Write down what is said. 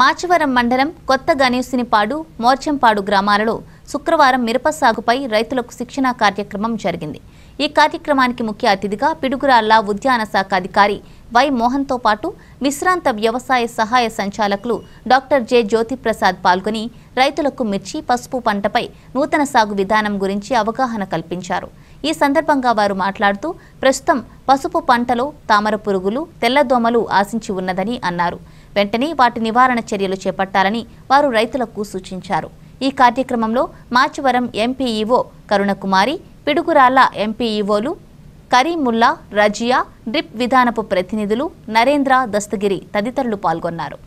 మాచివరం మండలం కొత్త గణేశునిపాడు మోర్చంపాడు గ్రామాలలో శుక్రవారం మిరప సాగుపై రైతులకు శిక్షణా కార్యక్రమం జరిగింది ఈ కార్యక్రమానికి ముఖ్య అతిథిగా పిడుగురాళ్ల ఉద్యాన శాఖ అధికారి వై మోహన్తో పాటు విశ్రాంత వ్యవసాయ సహాయ సంచాలకులు డాక్టర్ జె జ్యోతిప్రసాద్ పాల్గొని రైతులకు మిర్చి పసుపు పంటపై నూతన సాగు విధానం గురించి అవగాహన కల్పించారు ఈ సందర్భంగా వారు మాట్లాడుతూ ప్రస్తుతం పసుపు పంటలో తామర పురుగులు తెల్లదోమలు ఆశించి ఉన్నదని అన్నారు వెంటనే వాటి నివారణ చర్యలు చేపట్టాలని వారు రైతులకు సూచించారు ఈ కార్యక్రమంలో మాచివరం ఎంపీఈఓ కరుణకుమారి పిడుగురాళ్ల ఎంపీఈఓలు కరీముల్లా రజియా డ్రిప్ విధానపు ప్రతినిధులు నరేంద్ర దస్తగిరి తదితరులు పాల్గొన్నారు